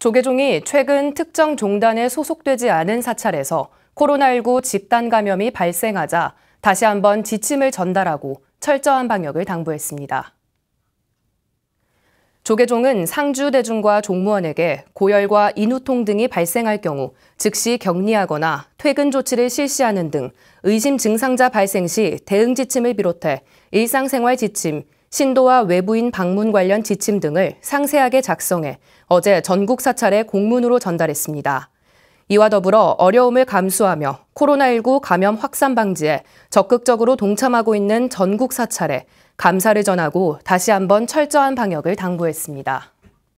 조계종이 최근 특정 종단에 소속되지 않은 사찰에서 코로나19 집단 감염이 발생하자 다시 한번 지침을 전달하고 철저한 방역을 당부했습니다. 조계종은 상주대중과 종무원에게 고열과 인후통 등이 발생할 경우 즉시 격리하거나 퇴근 조치를 실시하는 등 의심 증상자 발생 시 대응 지침을 비롯해 일상생활 지침, 신도와 외부인 방문 관련 지침 등을 상세하게 작성해 어제 전국 사찰에 공문으로 전달했습니다. 이와 더불어 어려움을 감수하며 코로나19 감염 확산 방지에 적극적으로 동참하고 있는 전국 사찰에 감사를 전하고 다시 한번 철저한 방역을 당부했습니다.